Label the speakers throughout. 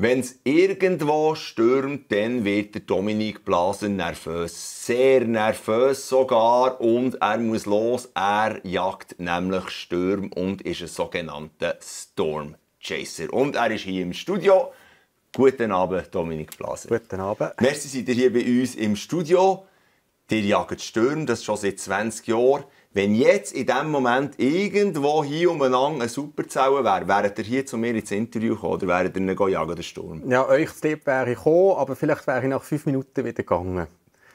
Speaker 1: Wenn es irgendwo stürmt, dann wird der Dominik Blasen nervös. Sehr nervös sogar. Und er muss los. Er jagt nämlich Stürm und ist ein sogenannter Storm Chaser. Und er ist hier im Studio. Guten Abend, Dominik Blasen. Guten Abend. Merci, seid ihr hier bei uns im Studio. Ihr jagt Stürm, das schon seit 20 Jahren. Wenn jetzt in diesem Moment irgendwo hier umeinander eine Superzelle wäre, wäret ihr hier zu mir ins Interview gekommen oder wäret ihr nicht jagen, den Sturm?
Speaker 2: Ja, euch Tipp wäre ich gekommen, aber vielleicht wäre ich nach fünf Minuten wieder gegangen.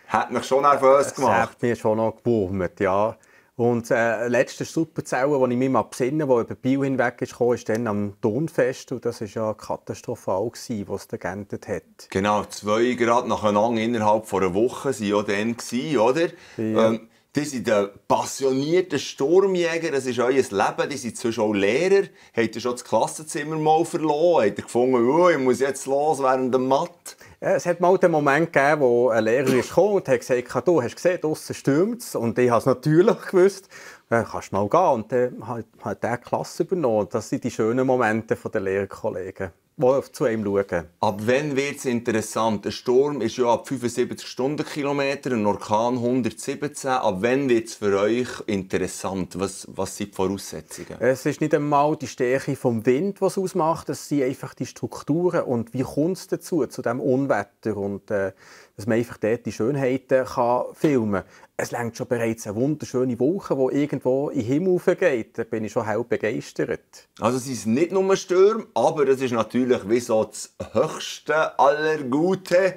Speaker 2: Hat mich schon nervös gemacht. Das hat mich schon noch gewurmt, ja. Und äh, letzte Superzelle, die ich mir mal besinne, die über Bio hinweg ist, kam, ist dann am Turnfest. Und das war ja katastrophal, gewesen, was es da geändert hat.
Speaker 1: Genau, zwei Grad nacheinander innerhalb von einer Woche waren ja dann, oder? Ja. Ähm, die sind der passionierte Sturmjäger, das ist euer Leben. Die sind zwischen auch Lehrer. Habt ihr schon das Klassenzimmer mal
Speaker 2: verloren? Habt ihr gefunden, oh, ich muss jetzt los während der Mathe? Ja, es hat mal den Moment gegeben, wo ein Lehrer kam gekommen und hat gesagt, du hast gesehen, draussen stürmt es. Und ich habe es natürlich gewusst. Ja, kannst mal gehen. Und dann hat er die Klasse übernommen. Das sind die schönen Momente der Lehrkollegen die zu einem
Speaker 1: schauen. Ab wann wird es interessant? Ein Sturm ist ja ab 75 Stundenkilometer, ein Orkan 117. Ab wann wird es für euch interessant? Was, was sind die Voraussetzungen?
Speaker 2: Es ist nicht einmal die Stärke vom Wind, was ausmacht. Es sind einfach die Strukturen und wie kommt es dazu, zu diesem Unwetter. Und äh, dass man einfach dort die Schönheiten kann filmen kann. Es längt schon bereits eine wunderschöne Wolke, die irgendwo in den Himmel geht. Da bin ich schon hell begeistert. Also es ist nicht nur ein Sturm,
Speaker 1: aber es ist natürlich wie so das höchste aller Gute.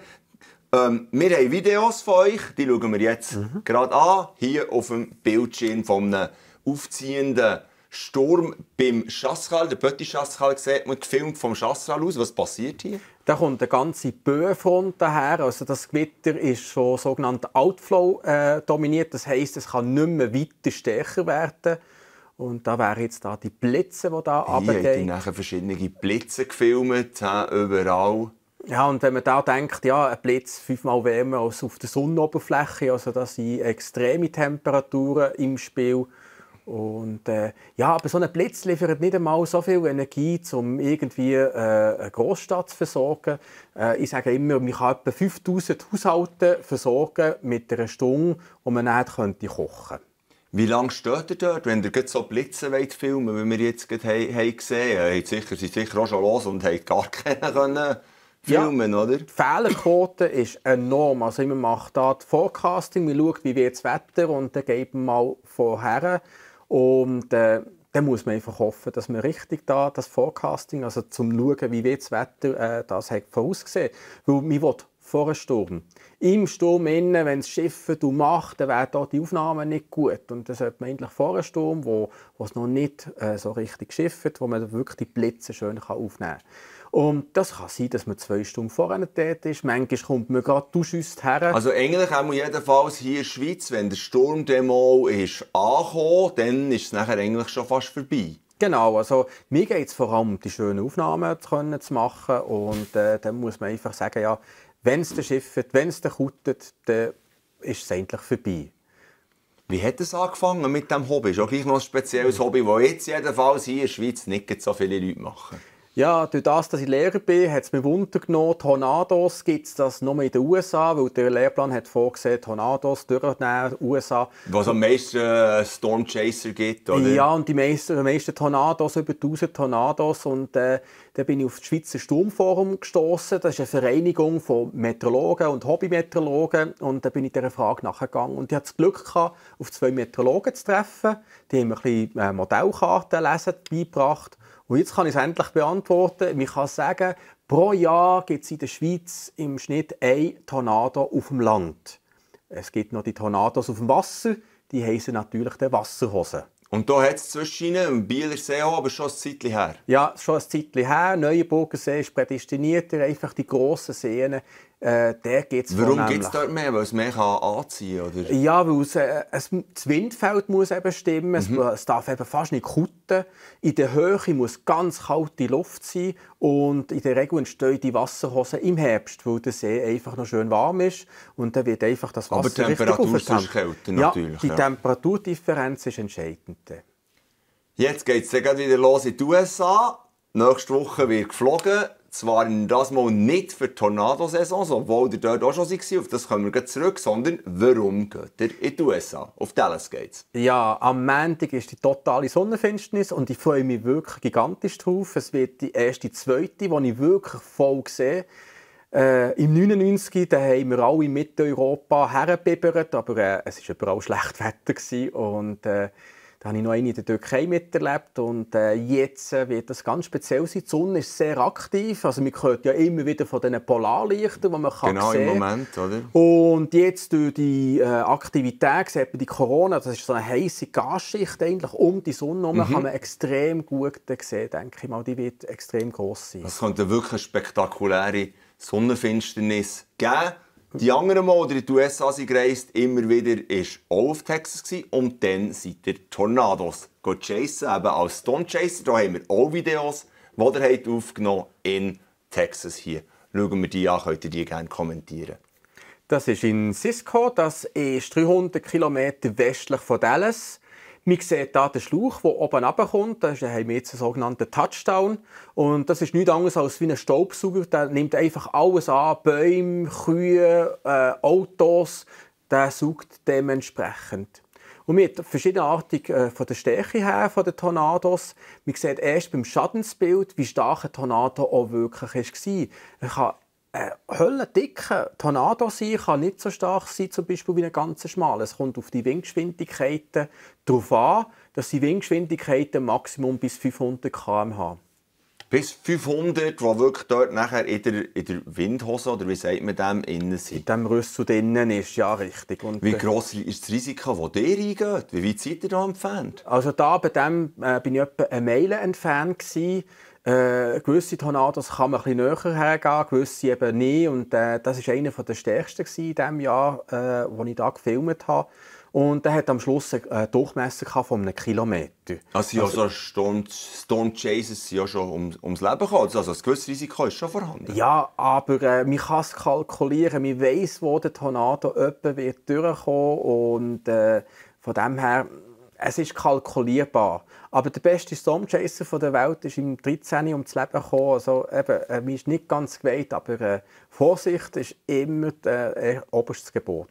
Speaker 1: Ähm, wir haben Videos von euch, die schauen wir jetzt mhm. gerade an, hier auf dem Bildschirm von einem aufziehenden Sturm beim Schaskal, der Petit Schaskal sieht man
Speaker 2: gefilmt vom Schaskal aus. Was passiert hier? Da kommt der ganze Böenfront daher. Also das Gewitter ist schon sogenannt Outflow äh, dominiert. Das heißt, es kann nicht mehr weiter stärker werden. Und da wären jetzt da die Blitze, die da runtergehen. Ich habe
Speaker 1: nachher verschiedene Blitze gefilmt, überall.
Speaker 2: Ja, und wenn man da denkt, ja, ein Blitz fünfmal wärmer als auf der Sonnenoberfläche, also da sind extreme Temperaturen im Spiel. Und äh, ja, aber so ein Blitz liefert nicht einmal so viel Energie, um irgendwie äh, eine Großstadt zu versorgen. Äh, ich sage immer, man kann etwa 5000 Haushalte versorgen mit einer Stunde, die man dann könnte kochen könnte. Wie lange
Speaker 1: steht ihr dort, wenn ihr so Blitze wollt filmen wollt, wie wir jetzt gerade haben, haben gesehen haben? Sicher, sind sicher
Speaker 2: auch schon los und haben gar keinen können filmen, ja, oder? Die Fehlerquote ist enorm. Also man macht da das Forecasting, man schaut, wie wird das Wetter und dann geht man mal vorher und äh, dann muss man einfach hoffen, dass man richtig da das Forecasting, also zum Schauen, wie wird das Wetter, äh, das hat vorausgesehen. Weil man will vor einem Sturm. Im Sturm innen, wenn es Schiffe du machst, dann wären da die Aufnahmen nicht gut. Und dann sollte man eigentlich vor einem Sturm, wo, wo es noch nicht äh, so richtig schifft, wo man wirklich die Blitze schön kann aufnehmen kann. Und das kann sein, dass man zwei Stunden vorher dort ist. Manchmal kommt man gerade duschüst her. Also
Speaker 1: eigentlich haben wir jedenfalls hier in der Schweiz, wenn der Sturm dann ist angekommen,
Speaker 2: dann ist es nachher eigentlich schon fast vorbei. Genau, also mir geht es vor allem um die schönen Aufnahmen zu, können, zu machen und äh, dann muss man einfach sagen, ja, wenn es der schifft, wenn es der kuttet, dann ist es endlich vorbei. Wie hat es angefangen mit
Speaker 1: diesem Hobby? Ist auch gleich noch ein spezielles Hobby, das jetzt jedenfalls hier in der Schweiz nicht so viele Leute machen.
Speaker 2: Ja, durch das, dass ich Lehrer bin, hat es mich Wunder genommen. Tornados gibt es das nur in den USA, weil der Lehrplan hat vorgesehen, Tornados durchnehmen, USA.
Speaker 1: Was am meisten äh, Storm Chaser gibt, oder? Ja,
Speaker 2: und die meisten, die meisten Tornados, über 1000 Tornados. Und äh, da bin ich auf das Schweizer Sturmforum gestoßen. Das ist eine Vereinigung von Meteorologen und Hobbymeteorologen. Und da bin ich dieser Frage nachgegangen. Und ich hatte das Glück, gehabt, auf zwei Meteorologen zu treffen. Die haben mir ein bisschen äh, Modellkarten lesen beigebracht. Und jetzt kann ich es endlich beantworten. Man kann sagen, pro Jahr gibt es in der Schweiz im Schnitt ein Tornado auf dem Land. Es gibt noch die Tornados auf dem Wasser, die heißen natürlich der Wasserhosen. Und da hat es zwischen ihnen einen Bieler See auch, aber schon ein Zeitchen her. Ja, schon ein Zeitchen her. Neuenburgersee ist prädestiniert, einfach die grossen Seen äh, der geht es Warum gibt es dort
Speaker 1: mehr? Weil es mehr kann anziehen kann?
Speaker 2: Ja, weil es, äh, es, das Windfeld muss eben stimmen, mhm. es, es, darf eben fast nicht kutten. In der Höhe muss ganz kalte Luft sein und in der Regel entstehen die Wasserhosen im Herbst, weil der See einfach noch schön warm ist und dann wird einfach das Wasser Aber die Temperatur ist kälter natürlich. Ja, die Temperaturdifferenz ist entscheidend.
Speaker 1: Jetzt geht es wieder los in die USA. Nächste Woche wird geflogen zwar das mal nicht für die Tornado-Saison, obwohl er dort auch schon war, auf das kommen wir zurück, sondern warum geht er in die USA? Auf Dallas geht's.
Speaker 2: Ja, am Montag ist die totale Sonnenfinsternis und ich freue mich wirklich gigantisch drauf. Es wird die erste, zweite, die ich wirklich voll sehe. Äh, Im 99 da haben wir alle in Mitteleuropa hergebibbert, aber äh, es war überall schlecht Wetter. Gewesen und, äh, da habe ich noch eine in der Türkei miterlebt und äh, jetzt äh, wird das ganz speziell sein. Die Sonne ist sehr aktiv, also man hört ja immer wieder von den Polarlichtern, die man kann genau, sehen kann. Genau, im Moment, oder? Und jetzt durch die äh, Aktivität, sieht man die Corona, das ist so eine heiße Gasschicht eigentlich, um die Sonne herum, mhm. kann man extrem gut äh, sehen, denke ich mal. Die wird extrem groß sein.
Speaker 1: Das könnte wirklich eine spektakuläre Sonnenfinsternis geben die anderen Mal, die in die USA sind gereist, immer wieder, ist auf Texas gewesen. und dann seid ihr Tornados chasen, eben als Stone Chaser. Hier haben wir auch Videos, die ihr habt aufgenommen in Texas hier. Schauen wir die an, könnt ihr die gerne kommentieren.
Speaker 2: Das ist in Cisco, das ist 300 km westlich von Dallas. Man sieht hier den Schlauch, der oben runterkommt. Da haben wir jetzt einen sogenannten Touchdown. Und das ist nichts anderes als wie ein Staubsauger. Der nimmt einfach alles an: Bäume, Kühe, äh, Autos. Der saugt dementsprechend. Und mit verschiedenartig Arten äh, von der Stärke her von den Tornados. Man sieht erst beim Schadensbild, wie stark ein Tornado auch wirklich war ein äh, höllendicker Tornado sein kann nicht so stark sein zum Beispiel wie ein ganz schmaler. Es kommt auf die Windgeschwindigkeiten darauf an, dass die Windgeschwindigkeiten Maximum bis 500 km/h bis
Speaker 1: 500, die wirklich dort nachher in der, in der Windhose, oder wie sagt man dem, innen sind. In dem
Speaker 2: Rüssel drinnen ist, ja, richtig. Und, wie äh, gross ist das Risiko, das ihr eingeht? Wie weit seid ihr da entfernt? Also da, bei dem äh, bin ich etwa eine Meile entfernt gewesen. Äh, gewisse Tornados kann man etwas näher hergehen, gewisse eben nicht. Und äh, das war einer der stärksten in diesem Jahr, äh, wo ich hier gefilmt habe. Und der hat am Schluss einen äh, Durchmesser von einem Kilometer.
Speaker 1: Also, also ja, so Storm, Chases sind ja schon um, ums Leben gekommen. Also, also das gewisse Risiko ist schon vorhanden.
Speaker 2: Ja, aber äh, man kann es kalkulieren. Man weiß, wo der Tornado etwa wird Und äh, von dem her es ist kalkulierbar. Aber der beste Stormchaser der Welt ist im 13. ums Leben gekommen. Also, eben, äh, man ist nicht ganz geweiht, aber äh, Vorsicht ist immer das äh, äh, oberste Gebot.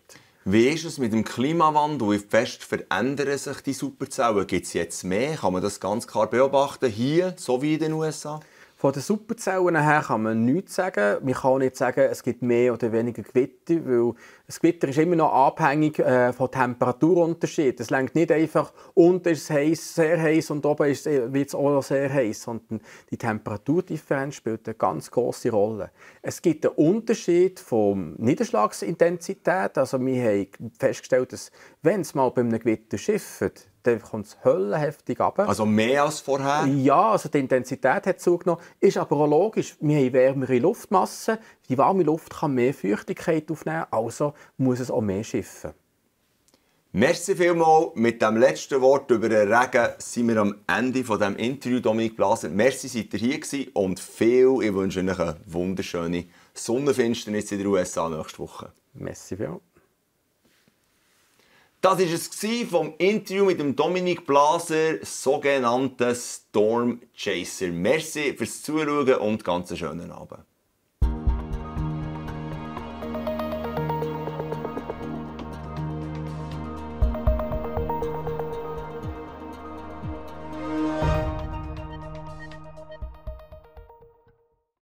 Speaker 1: Wie ist es mit dem Klimawandel? Wie fest verändern sich die
Speaker 2: Superzellen? Gibt es jetzt mehr? Kann man das ganz klar beobachten, hier sowie in den USA? Von den Superzellen her kann man nichts sagen. Man kann nicht sagen, es gibt mehr oder weniger Gewitter, weil das Gewitter ist immer noch abhängig äh, von Temperaturunterschied. Es längt nicht einfach, unten ist es heiß, sehr heiß und oben ist es äh, auch noch sehr heiß, sondern die Temperaturdifferenz spielt eine ganz große Rolle. Es gibt einen Unterschied von Niederschlagsintensität. Also wir haben festgestellt, dass wenn es mal bei einem Gewitter schifft, dann kommt es höllenheftig ab. Also mehr als vorher? Ja, also die Intensität hat zugenommen. Ist aber auch logisch. Wir haben wärmere Luftmassen. Die warme Luft kann mehr Feuchtigkeit aufnehmen, also muss es auch mehr schiffen.
Speaker 1: Merci vielmals. Mit dem letzten Wort über den Regen sind wir am Ende von dem Interview, Dominik Blaser. Merci, seid ihr hier gewesen und viel. Ich wünsche euch eine wunderschöne Sonnenfinsternis in den USA nächste Woche.
Speaker 2: Merci vielmals.
Speaker 1: Das war es vom Interview mit dem Dominik Blaser, sogenannten Storm Chaser. Merci fürs Zuschauen und ganz einen schönen Abend.